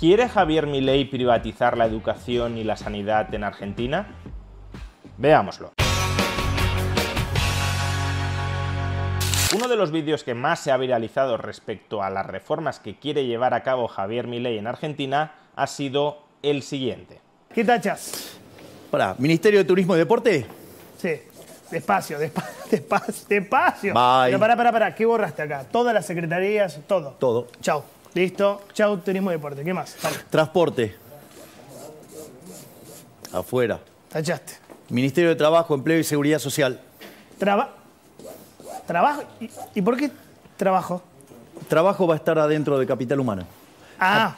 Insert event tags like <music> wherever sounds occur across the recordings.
¿Quiere Javier Milei privatizar la educación y la sanidad en Argentina? Veámoslo. Uno de los vídeos que más se ha viralizado respecto a las reformas que quiere llevar a cabo Javier Milei en Argentina ha sido el siguiente. ¿Qué tachas? Para, Ministerio de Turismo y Deporte. Sí. Despacio, despacio, <laughs> despacio. Bye. Pero pará, pará, pará. ¿Qué borraste acá? Todas las secretarías, todo. Todo. Chao. Listo. Chau, turismo y deporte. ¿Qué más? Transporte. Afuera. Tachaste. Ministerio de Trabajo, Empleo y Seguridad Social. ¿Trabajo? ¿Y, por qué trabajo? Trabajo va a estar adentro de Capital Humano. Ah.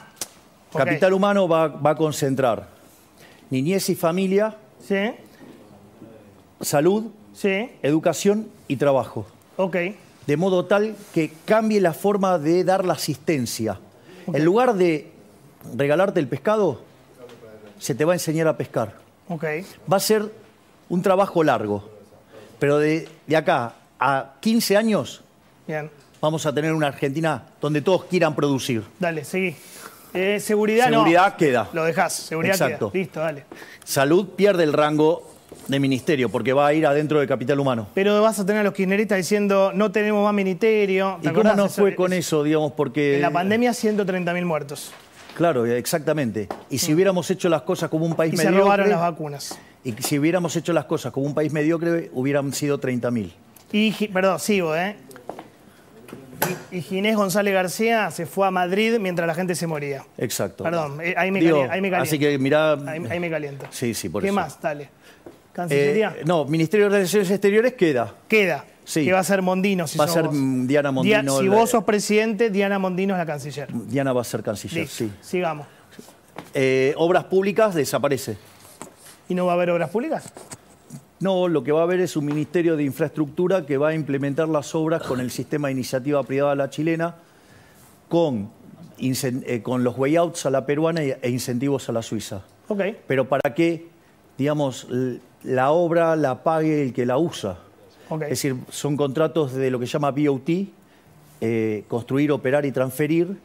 ah Capital Humano va, va, a concentrar niñez y familia. Sí. Salud. Sí. Educación y trabajo. Ok de modo tal que cambie la forma de dar la asistencia. En lugar de regalarte el pescado, se te va a enseñar a pescar. Okay. Va a ser un trabajo largo, pero de, acá a 15 años vamos a tener una Argentina donde todos quieran producir. Dale, seguí. Eh, seguridad, seguridad queda. Lo dejas, seguridad Listo, dale. Salud pierde el rango de ministerio, porque va a ir adentro de capital humano. Pero vas a tener a los kirchneristas diciendo, no tenemos más ministerio. ¿Y cómo no fue con eso, digamos, porque... En la pandemia, 130.000 muertos. Claro, exactamente. Y si mm. hubiéramos hecho las cosas como un país y se robaron las vacunas. Y si hubiéramos hecho las cosas como un país mediocre, hubieran sido 30.000. Y, perdón, sigo, ¿eh? Y, Ginés González García se fue a Madrid mientras la gente se moría. Exacto. Perdón, eh, ahí me, caliento ahí me Así que mirá... Ahí, me caliento Sí, sí, por eso. ¿Qué más? Dale. Cancillería. Eh, no, Ministerio de Relaciones Exteriores queda. Queda. Sí. Que va a ser Mondino. Si va a ser mm, Diana Mondino. si vos sos presidente, Diana Mondino es la canciller. Diana va a ser canciller, sí. Sigamos. Eh, obras públicas desaparece. ¿Y no va a haber obras públicas? No, lo que va a haber es un Ministerio de Infraestructura que va a implementar las obras con el sistema de iniciativa privada la chilena, con, eh, con los way a la peruana e, e incentivos a la suiza. Ok. Pero para qué, digamos, la obra la pague el que la usa. Es decir, son contratos de lo que llama BOT, eh, construir, operar y transferir,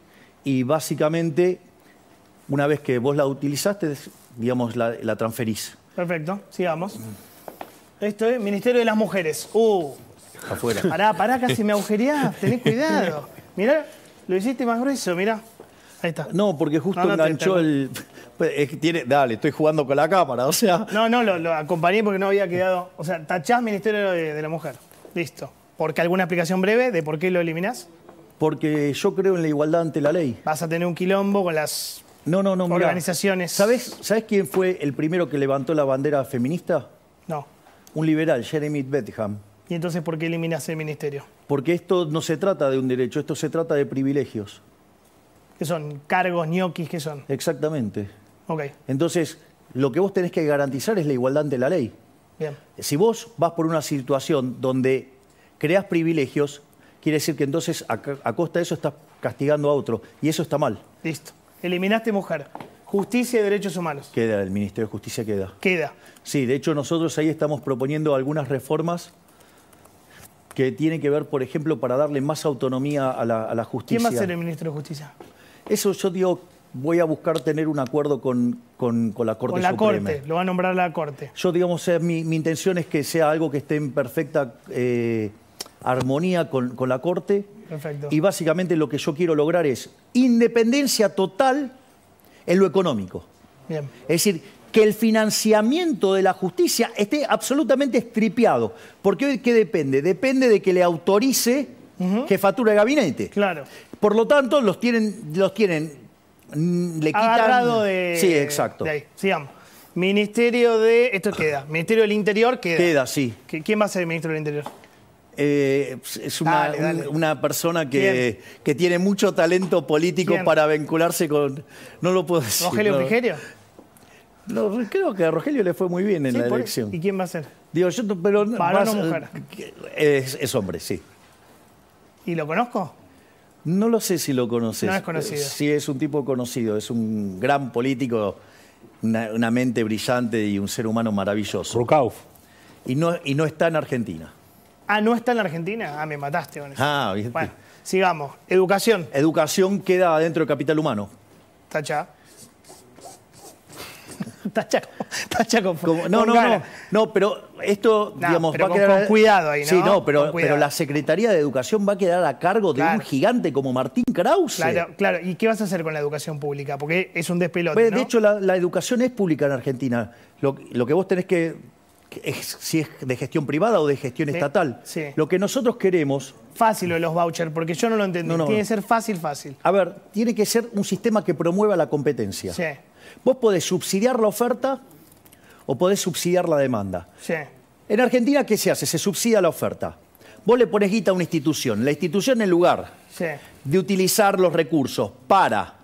y básicamente, una vez que vos la utilizaste, digamos, la, transferís. Perfecto, sigamos. Esto es Ministerio de las Mujeres. ¡Uh! Afuera. Pará, pará, casi me agujereás, tenés cuidado. Mirá, lo hiciste más grueso, mirá. Ahí está. No, porque justo enganchó el... Pues, tiene, dale, estoy jugando con la cámara, o sea. No, no, lo, acompañé porque no había quedado. O sea, tachás Ministerio de, la Mujer. Listo. ¿Porque alguna explicación breve de por qué lo eliminás? Porque yo creo en la igualdad ante la ley. Vas a tener un quilombo con las no, no, no, organizaciones. ¿Sabes ¿sabés quién fue el primero que levantó la bandera feminista? No. Un liberal, Jeremy Betham. ¿Y entonces por qué eliminas el ministerio? Porque esto no se trata de un derecho, esto se trata de privilegios. ¿Qué son? ¿Cargos, ñoquis? ¿Qué son? Exactamente. Entonces, lo que vos tenés que garantizar es la igualdad ante la ley. Si vos vas por una situación donde creas privilegios, quiere decir que entonces a, costa de eso estás castigando a otro. Y eso está mal. Listo. Eliminaste mujer. Justicia y derechos humanos. Queda, el Ministerio de Justicia queda. Queda. Sí, de hecho nosotros ahí estamos proponiendo algunas reformas que tienen que ver, por ejemplo, para darle más autonomía a la, justicia. ¿Quién va a ser el Ministerio de Justicia? Eso yo digo voy a buscar tener un acuerdo con, la Corte Con la Corte, lo va a nombrar la Corte. Yo, digamos, eh, mi, intención es que sea algo que esté en perfecta eh, armonía con, la Corte. Perfecto. Y básicamente lo que yo quiero lograr es independencia total en lo económico. Bien. Es decir, que el financiamiento de la justicia esté absolutamente estripeado. Porque hoy, ¿qué depende? Depende de que le autorice jefatura de gabinete. Claro. Por lo tanto, los tienen, los tienen Mm, le quitan... de... Sí, exacto. De Ministerio de... Esto queda. Ministerio del Interior queda. Queda, sí. ¿Quién va a ser el Ministro del Interior? Eh, es una, persona que, tiene mucho talento político para vincularse con... No lo puedo decir. ¿Rogelio Frigerio? creo que a Rogelio le fue muy bien en la elección. ¿Y quién va a ser? Digo, yo... mujer? Eh, es hombre, sí. ¿Y lo conozco? No lo sé si lo conoces. No es conocido. Sí, es un tipo conocido, es un gran político, una, mente brillante y un ser humano maravilloso. Rukauf. Y no, y no está en Argentina. Ah, ¿no está en Argentina? Ah, me mataste Ah, bien. Bueno, sigamos. Educación. Educación queda dentro del Capital Humano. Tacha tacha, tacha no, no, no, no, pero esto, digamos, va Con cuidado ahí, ¿no? Sí, no, pero, pero la Secretaría de Educación va a quedar a cargo de un gigante como Martín Krause. Claro, claro. ¿Y qué vas a hacer con la educación pública? Porque es un despelote. de hecho, la, educación es pública en Argentina. Lo, que vos tenés que. si es de gestión privada o de gestión estatal. Lo que nosotros queremos. Fácil lo de los vouchers, porque yo no lo entiendo tiene que ser fácil, fácil. A ver, tiene que ser un sistema que promueva la competencia. Sí. Vos podés subsidiar la oferta o podés subsidiar la demanda. Sí. En Argentina, ¿qué se hace? Se subsidia la oferta. Vos le pones guita a una institución. La institución, en lugar de utilizar los recursos para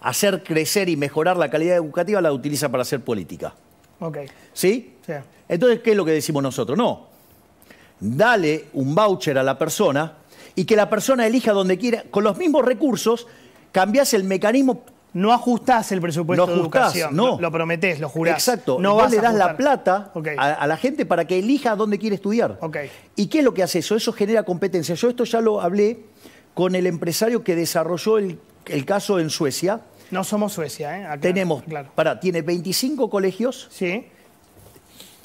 hacer crecer y mejorar la calidad educativa, la utiliza para hacer política. ¿Sí? Sí. Entonces, ¿qué es lo que decimos nosotros? No. Dale un voucher a la persona y que la persona elija donde quiera, con los mismos recursos, cambiás el mecanismo no ajustás el presupuesto de educación. No. Lo, prometés, lo jurás. Exacto. No le das la plata a, la gente para que elija dónde quiere estudiar. Okay. ¿Y qué es lo que hace eso? Eso genera competencia. Yo esto ya lo hablé con el empresario que desarrolló el, caso en Suecia. No somos Suecia, ¿eh? Tenemos, claro. para, tiene 25 colegios. Sí.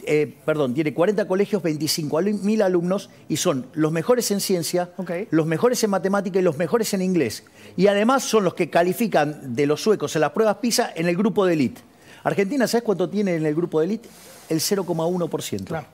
Eh, perdón, tiene 40 colegios, 25.000 alumnos y son los mejores en ciencia, los mejores en matemática y los mejores en inglés. Y además son los que califican de los suecos en las pruebas PISA en el grupo de elite. Argentina, ¿sabes cuánto tiene en el grupo de elite? El 0,1%.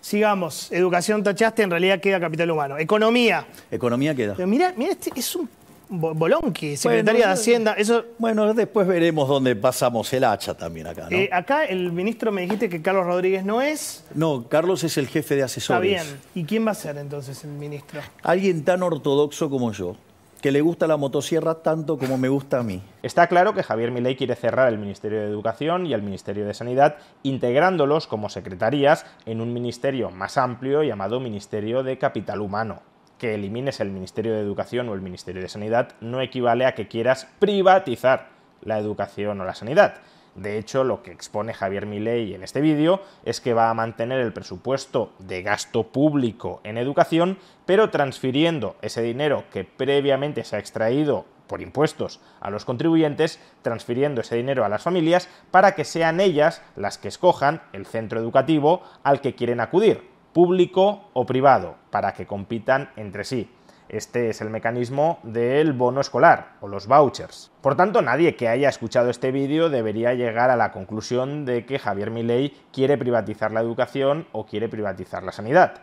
Sigamos. Educación tachaste, en realidad queda capital humano. Economía. Economía queda. Pero mira, mira, este es un Bolonqui, secretaria de Hacienda. Eso... Bueno, después veremos dónde pasamos el hacha también acá. ¿no? Eh, acá el ministro me dijiste que Carlos Rodríguez no es. No, Carlos es el jefe de asesores. Está bien. ¿Y quién va a ser entonces el ministro? Alguien tan ortodoxo como yo que le gusta la motosierra tanto como me gusta a mí. Está claro que Javier Milei quiere cerrar el Ministerio de Educación y el Ministerio de Sanidad, integrándolos como secretarías en un ministerio más amplio llamado Ministerio de Capital Humano que elimines el Ministerio de Educación o el Ministerio de Sanidad no equivale a que quieras privatizar la educación o la sanidad. De hecho, lo que expone Javier Milei en este vídeo es que va a mantener el presupuesto de gasto público en educación, pero transfiriendo ese dinero que previamente se ha extraído por impuestos a los contribuyentes, transfiriendo ese dinero a las familias para que sean ellas las que escojan el centro educativo al que quieren acudir público o privado, para que compitan entre sí. Este es el mecanismo del bono escolar o los vouchers. Por tanto, nadie que haya escuchado este vídeo debería llegar a la conclusión de que Javier Milei quiere privatizar la educación o quiere privatizar la sanidad.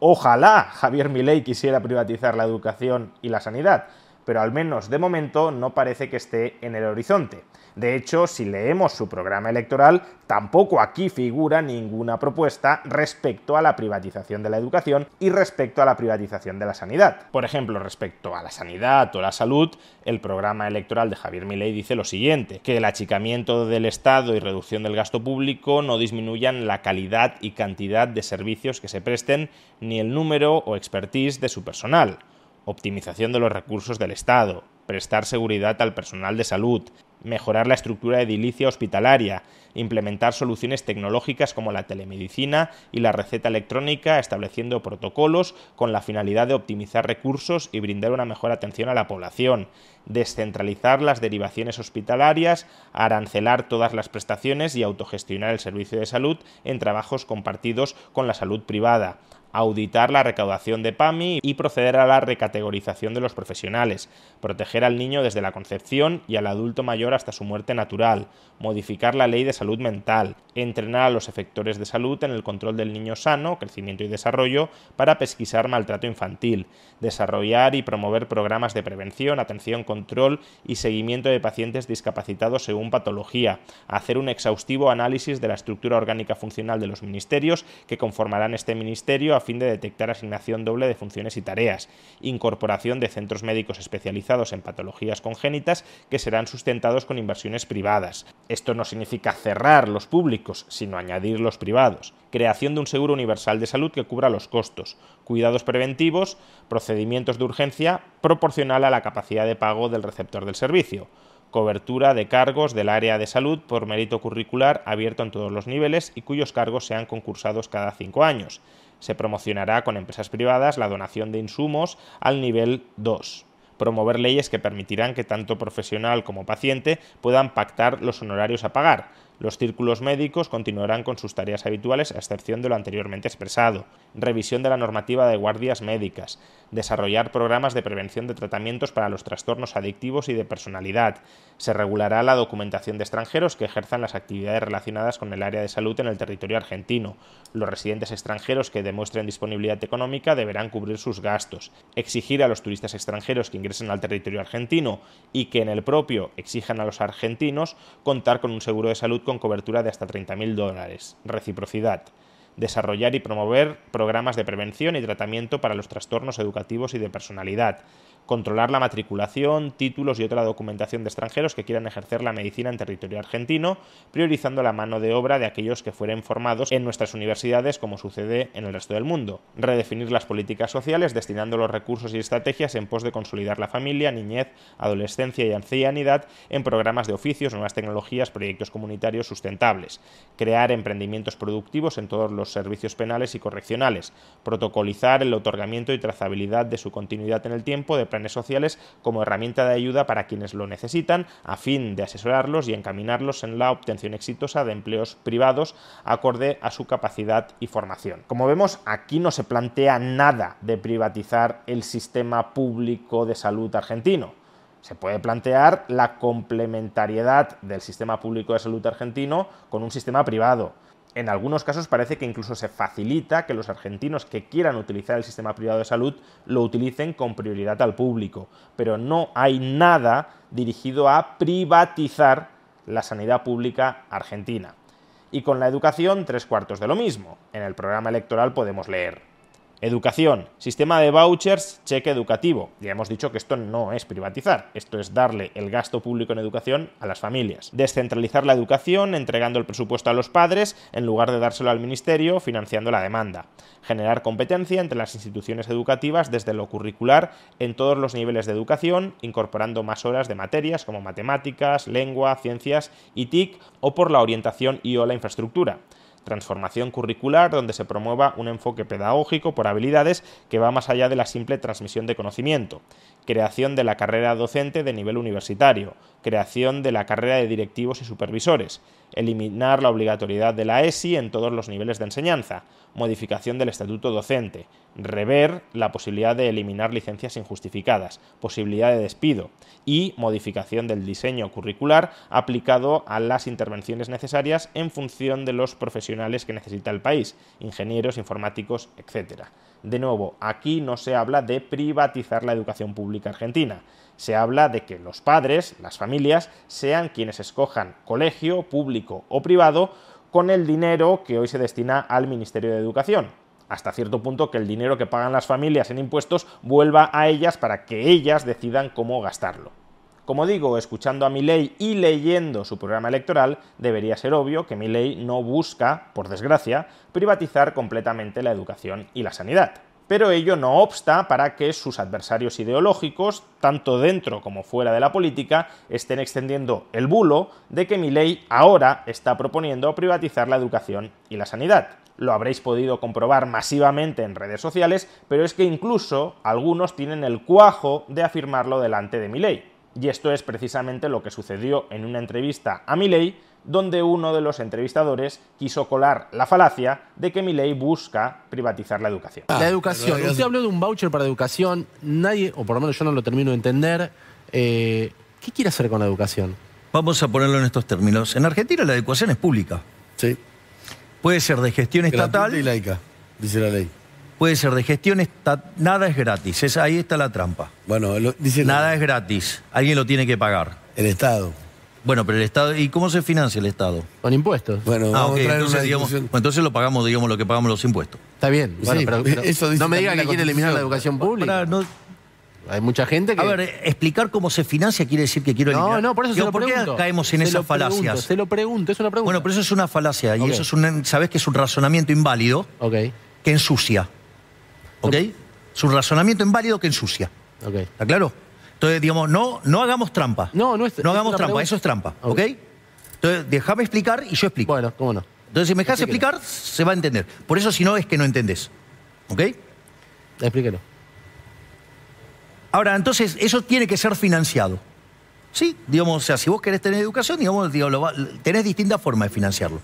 Ojalá Javier Milei quisiera privatizar la educación y la sanidad, pero al menos de momento no parece que esté en el horizonte. De hecho, si leemos su programa electoral, tampoco aquí figura ninguna propuesta respecto a la privatización de la educación y respecto a la privatización de la sanidad. Por ejemplo, respecto a la sanidad o la salud, el programa electoral de Javier Milei dice lo siguiente, que el achicamiento del Estado y reducción del gasto público no disminuyan la calidad y cantidad de servicios que se presten ni el número o expertise de su personal optimización de los recursos del Estado, prestar seguridad al personal de salud, mejorar la estructura edilicia hospitalaria, implementar soluciones tecnológicas como la telemedicina y la receta electrónica, estableciendo protocolos con la finalidad de optimizar recursos y brindar una mejor atención a la población, descentralizar las derivaciones hospitalarias, arancelar todas las prestaciones y autogestionar el servicio de salud en trabajos compartidos con la salud privada, auditar la recaudación de PAMI y proceder a la recategorización de los profesionales, proteger al niño desde la concepción y al adulto mayor hasta su muerte natural, modificar la ley de salud mental, entrenar a los efectores de salud en el control del niño sano, crecimiento y desarrollo, para pesquisar maltrato infantil, desarrollar y promover programas de prevención, atención, control y seguimiento de pacientes discapacitados según patología, hacer un exhaustivo análisis de la estructura orgánica funcional de los ministerios que conformarán este ministerio a fin de detectar asignación doble de funciones y tareas, incorporación de centros médicos especializados en patologías congénitas que serán sustentados con inversiones privadas. Esto no significa cerrar los públicos, sino añadir los privados. Creación de un seguro universal de salud que cubra los costos cuidados preventivos, procedimientos de urgencia proporcional a la capacidad de pago del receptor del servicio, cobertura de cargos del área de salud por mérito curricular abierto en todos los niveles y cuyos cargos sean concursados cada cinco años. Se promocionará con empresas privadas la donación de insumos al nivel 2 promover leyes que permitirán que tanto profesional como paciente puedan pactar los honorarios a pagar, los círculos médicos continuarán con sus tareas habituales a excepción de lo anteriormente expresado. Revisión de la normativa de guardias médicas. Desarrollar programas de prevención de tratamientos para los trastornos adictivos y de personalidad. Se regulará la documentación de extranjeros que ejerzan las actividades relacionadas con el área de salud en el territorio argentino. Los residentes extranjeros que demuestren disponibilidad económica deberán cubrir sus gastos. Exigir a los turistas extranjeros que ingresen al territorio argentino y que en el propio exijan a los argentinos contar con un seguro de salud con cobertura de hasta 30.000 dólares. Reciprocidad. Desarrollar y promover programas de prevención y tratamiento para los trastornos educativos y de personalidad, controlar la matriculación, títulos y otra documentación de extranjeros que quieran ejercer la medicina en territorio argentino, priorizando la mano de obra de aquellos que fueren formados en nuestras universidades como sucede en el resto del mundo, redefinir las políticas sociales destinando los recursos y estrategias en pos de consolidar la familia, niñez, adolescencia y ancianidad en programas de oficios, nuevas tecnologías, proyectos comunitarios sustentables, crear emprendimientos productivos en todos los servicios penales y correccionales, protocolizar el otorgamiento y trazabilidad de su continuidad en el tiempo de planes sociales como herramienta de ayuda para quienes lo necesitan, a fin de asesorarlos y encaminarlos en la obtención exitosa de empleos privados acorde a su capacidad y formación. Como vemos, aquí no se plantea nada de privatizar el sistema público de salud argentino se puede plantear la complementariedad del sistema público de salud argentino con un sistema privado, en algunos casos parece que incluso se facilita que los argentinos que quieran utilizar el sistema privado de salud lo utilicen con prioridad al público, pero no hay nada dirigido a privatizar la sanidad pública argentina. Y con la educación, tres cuartos de lo mismo. En el programa electoral podemos leer Educación, sistema de vouchers, cheque educativo. Ya hemos dicho que esto no es privatizar, esto es darle el gasto público en educación a las familias. Descentralizar la educación, entregando el presupuesto a los padres en lugar de dárselo al ministerio, financiando la demanda. Generar competencia entre las instituciones educativas desde lo curricular en todos los niveles de educación, incorporando más horas de materias como matemáticas, lengua, ciencias y TIC o por la orientación y o la infraestructura transformación curricular donde se promueva un enfoque pedagógico por habilidades que va más allá de la simple transmisión de conocimiento creación de la carrera docente de nivel universitario, creación de la carrera de directivos y supervisores, eliminar la obligatoriedad de la ESI en todos los niveles de enseñanza, modificación del estatuto docente, rever la posibilidad de eliminar licencias injustificadas, posibilidad de despido y modificación del diseño curricular aplicado a las intervenciones necesarias en función de los profesionales que necesita el país, ingenieros, informáticos, etc. De nuevo, aquí no se habla de privatizar la educación pública, Argentina. Se habla de que los padres, las familias, sean quienes escojan colegio, público o privado, con el dinero que hoy se destina al Ministerio de Educación. Hasta cierto punto que el dinero que pagan las familias en impuestos vuelva a ellas para que ellas decidan cómo gastarlo. Como digo, escuchando a Milei y leyendo su programa electoral, debería ser obvio que Milei no busca, por desgracia, privatizar completamente la educación y la sanidad pero ello no obsta para que sus adversarios ideológicos, tanto dentro como fuera de la política, estén extendiendo el bulo de que Milei ahora está proponiendo privatizar la educación y la sanidad. Lo habréis podido comprobar masivamente en redes sociales, pero es que incluso algunos tienen el cuajo de afirmarlo delante de Miley. Y esto es precisamente lo que sucedió en una entrevista a Miley donde uno de los entrevistadores quiso colar la falacia de que mi ley busca privatizar la educación. La educación. Ah, Usted habló de un voucher para educación. Nadie, o por lo menos yo no lo termino de entender. Eh, ¿Qué quiere hacer con la educación? Vamos a ponerlo en estos términos. En Argentina la educación es pública. Sí. Puede ser de gestión estatal. y laica, dice la ley. Puede ser de gestión estatal. Nada es gratis. Es, ahí está la trampa. Bueno, dice Nada es gratis. Alguien lo tiene que pagar. El Estado. Bueno, pero el Estado, ¿y cómo se financia el Estado? Con impuestos. Bueno, ah, entonces, lo pagamos, digamos, lo que pagamos los impuestos. Está bien, pero, no me digan que quiere eliminar la educación pública. hay mucha gente que. A ver, explicar cómo se financia quiere decir que quiero eliminar. No, no, por eso se lo ¿por qué caemos en esas falacias? se lo pregunto, es una pregunta. Bueno, pero eso es una falacia y eso es un. Sabes que es un razonamiento inválido okay. que ensucia. ¿Ok? Es un razonamiento inválido que ensucia. ¿Está claro? Entonces, digamos, no, no hagamos trampa. No, no es No hagamos trampa, eso es trampa, ah, ¿ok? Entonces, déjame explicar y yo explico. Bueno, cómo no. Entonces, si me dejas explicar, se va a entender. Por eso, si no, es que no entendés. ¿Ok? Explíquelo. Ahora, entonces, eso tiene que ser financiado. Sí, digamos, o sea, si vos querés tener educación, digamos, digamos tenés distintas formas de financiarlo.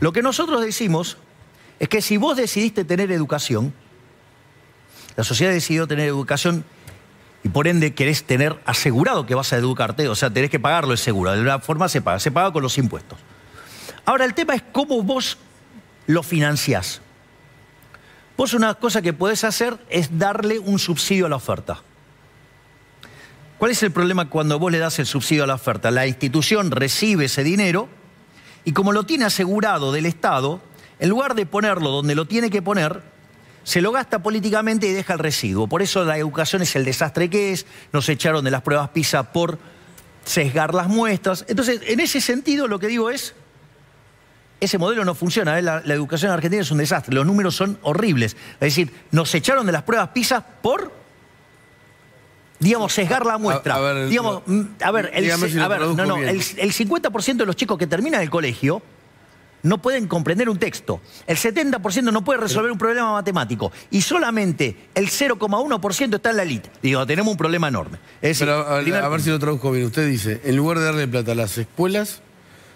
Lo que nosotros decimos es que si vos decidiste tener educación, la sociedad decidió tener educación por ende querés tener asegurado que vas a educarte, o sea, tenés que pagarlo el seguro, de alguna forma se paga, se paga con los impuestos. Ahora, el tema es cómo vos lo financiás. Vos una cosa que podés hacer es darle un subsidio a la oferta. ¿Cuál es el problema cuando vos le das el subsidio a la oferta? La institución recibe ese dinero y como lo tiene asegurado del Estado, en lugar de ponerlo donde lo tiene que poner, se lo gasta políticamente y deja el residuo. Por eso la educación es el desastre que es, nos echaron de las pruebas PISA por sesgar las muestras. Entonces, en ese sentido lo que digo es, ese modelo no funciona, ¿eh? la, educación en Argentina es un desastre, los números son horribles. Es decir, nos echaron de las pruebas PISA por digamos, sesgar la muestra. Mm, a, ver, el 50% de los chicos que terminan el colegio no pueden comprender un texto. El 70% no puede resolver un problema matemático. Y solamente el 0,1% está en la elite. Digo, tenemos un problema enorme. Pero a, a, ver si lo traduzco bien. Usted dice, en lugar de darle plata a las escuelas,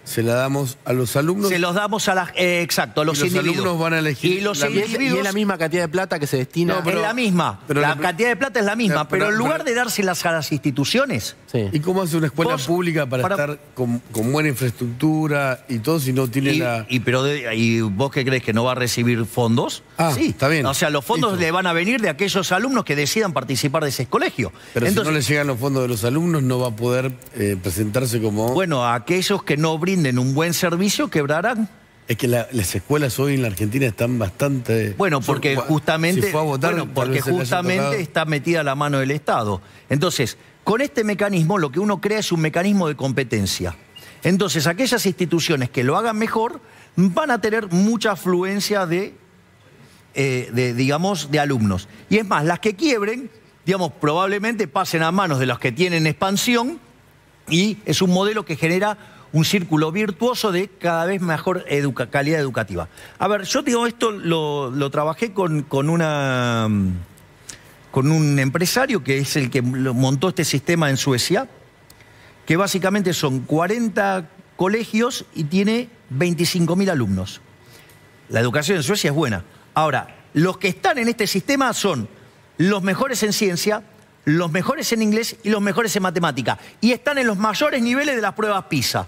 se la damos a los alumnos. Se los damos a las. Eh, exacto, los, y los alumnos van a elegir. Y los la es la misma cantidad de plata que se destina. No, pero, es la misma. la, cantidad de plata es la misma. Pero, en lugar de dárselas a las instituciones. ¿Y cómo hace una escuela pública para, estar con, buena infraestructura y todo si no tiene la. Y, pero ¿Y vos qué crees que no va a recibir fondos? Ah, sí. Está bien. O sea, los fondos le van a venir de aquellos alumnos que decidan participar de ese colegio. Pero si no le llegan los fondos de los alumnos, no va a poder eh, presentarse como. Bueno, aquellos que no brindan en un buen servicio, quebrarán. Es que las escuelas hoy en la Argentina están bastante... Bueno, porque justamente, fue a votar, bueno, porque justamente está metida la mano del Estado. Entonces, con este mecanismo lo que uno crea es un mecanismo de competencia. Entonces, aquellas instituciones que lo hagan mejor van a tener mucha afluencia de, eh, digamos, de alumnos. Y es más, las que quiebren, digamos, probablemente pasen a manos de las que tienen expansión y es un modelo que genera un círculo virtuoso de cada vez mejor calidad educativa. A ver, yo digo, esto lo, lo trabajé con, una con un empresario que es el que montó este sistema en Suecia, que básicamente son 40 colegios y tiene 25.000 alumnos. La educación en Suecia es buena. Ahora, los que están en este sistema son los mejores en ciencia, los mejores en inglés y los mejores en matemática. Y están en los mayores niveles de las pruebas PISA.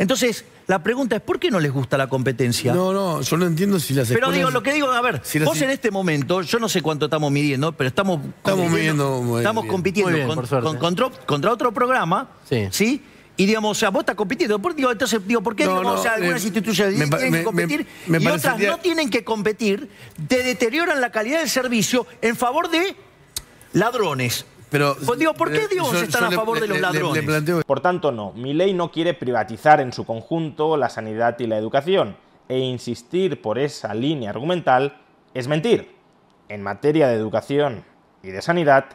Entonces, la pregunta es, ¿por qué no les gusta la competencia? No, no, yo no entiendo si las escuelas... Pero digo, lo que digo, a ver, vos en este momento, yo no sé cuánto estamos midiendo, pero estamos... Estamos midiendo... estamos compitiendo contra, otro programa, ¿sí? Y digamos, o sea, vos estás compitiendo. Por, digo, entonces, digo, ¿por qué digo algunas eh, instituciones tienen que competir y otras no tienen que competir? Te deterioran la calidad del servicio en favor de ladrones. Pues ¿por qué eh, Dios a favor de los ladrones? Por tanto, no, mi ley no quiere privatizar en su conjunto la sanidad y la educación, e insistir por esa línea argumental es mentir. En materia de educación y de sanidad,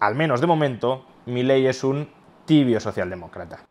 al menos de momento, mi ley es un tibio socialdemócrata.